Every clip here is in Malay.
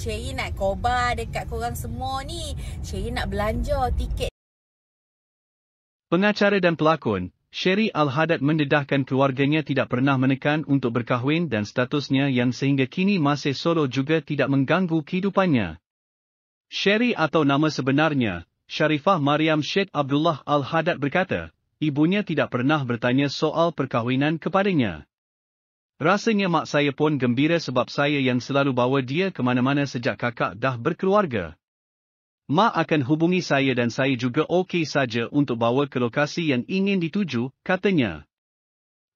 Sherry nak kobar dekat korang semua ni. Sherry nak belanja tiket. Pengacara dan pelakon, Sherry Al-Hadad mendedahkan keluarganya tidak pernah menekan untuk berkahwin dan statusnya yang sehingga kini masih solo juga tidak mengganggu kehidupannya. Sherry atau nama sebenarnya, Sharifah Mariam Sheikh Abdullah Al-Hadad berkata, ibunya tidak pernah bertanya soal perkahwinan kepadanya. Rasanya mak saya pun gembira sebab saya yang selalu bawa dia ke mana-mana sejak kakak dah berkeluarga. Mak akan hubungi saya dan saya juga okey saja untuk bawa ke lokasi yang ingin dituju, katanya.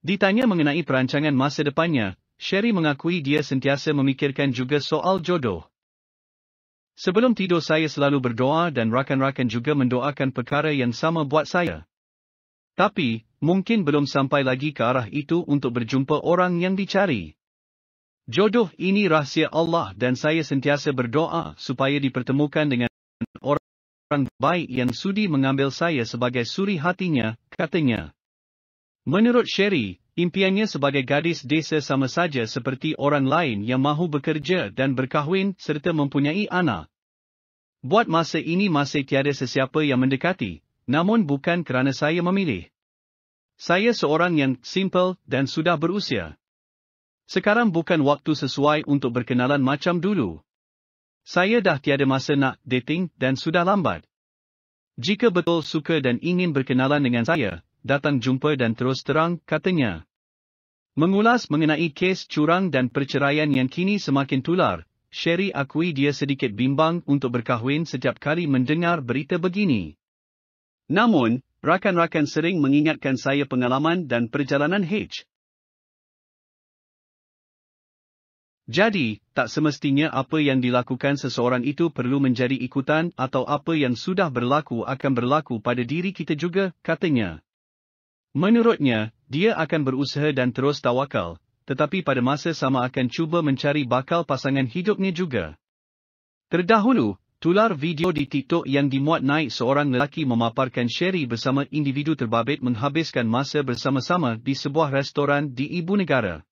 Ditanya mengenai perancangan masa depannya, Sherry mengakui dia sentiasa memikirkan juga soal jodoh. Sebelum tidur saya selalu berdoa dan rakan-rakan juga mendoakan perkara yang sama buat saya. Tapi, mungkin belum sampai lagi ke arah itu untuk berjumpa orang yang dicari. Jodoh ini rahsia Allah dan saya sentiasa berdoa supaya dipertemukan dengan orang baik yang sudi mengambil saya sebagai suri hatinya, katanya. Menurut Sherry, impiannya sebagai gadis desa sama saja seperti orang lain yang mahu bekerja dan berkahwin serta mempunyai anak. Buat masa ini masih tiada sesiapa yang mendekati, namun bukan kerana saya memilih saya seorang yang simple dan sudah berusia. Sekarang bukan waktu sesuai untuk berkenalan macam dulu. Saya dah tiada masa nak dating dan sudah lambat. Jika betul suka dan ingin berkenalan dengan saya, datang jumpa dan terus terang, katanya. Mengulas mengenai kes curang dan perceraian yang kini semakin tular, Sherry akui dia sedikit bimbang untuk berkahwin setiap kali mendengar berita begini. Namun, Rakan-rakan sering mengingatkan saya pengalaman dan perjalanan H. Jadi, tak semestinya apa yang dilakukan seseorang itu perlu menjadi ikutan atau apa yang sudah berlaku akan berlaku pada diri kita juga, katanya. Menurutnya, dia akan berusaha dan terus tawakal, tetapi pada masa sama akan cuba mencari bakal pasangan hidupnya juga. Terdahulu, Tular video di TikTok yang dimuat naik seorang lelaki memaparkan Sherry bersama individu terbabit menghabiskan masa bersama-sama di sebuah restoran di ibu negara.